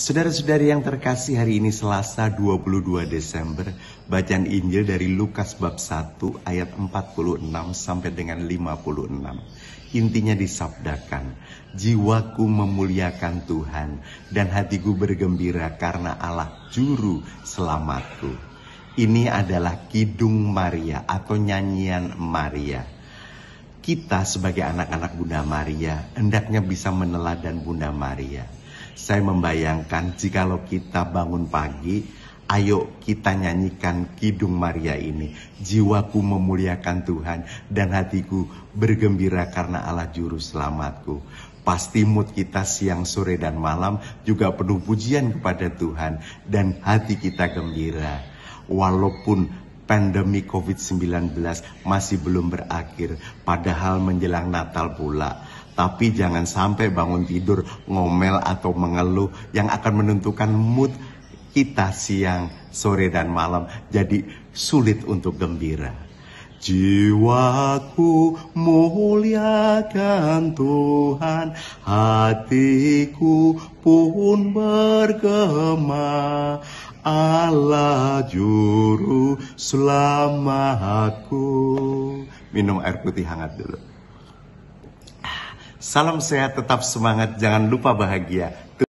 Saudara-saudari yang terkasih hari ini Selasa 22 Desember, bacaan Injil dari Lukas bab 1 ayat 46 sampai dengan 56. Intinya disabdakan, jiwaku memuliakan Tuhan dan hatiku bergembira karena Allah juru selamatku. Ini adalah Kidung Maria atau nyanyian Maria kita sebagai anak-anak Bunda Maria hendaknya bisa meneladan Bunda Maria. Saya membayangkan jikalau kita bangun pagi, ayo kita nyanyikan Kidung Maria ini. Jiwaku memuliakan Tuhan dan hatiku bergembira karena Allah Juru Selamatku. Pasti mood kita siang, sore, dan malam juga penuh pujian kepada Tuhan dan hati kita gembira. Walaupun pandemi COVID-19 masih belum berakhir, padahal menjelang Natal pula tapi jangan sampai bangun tidur ngomel atau mengeluh yang akan menentukan mood kita siang, sore, dan malam. Jadi sulit untuk gembira. Jiwaku muliakan Tuhan, hatiku pun bergema. Allah juru selamatku. Minum air putih hangat dulu. Salam sehat, tetap semangat, jangan lupa bahagia.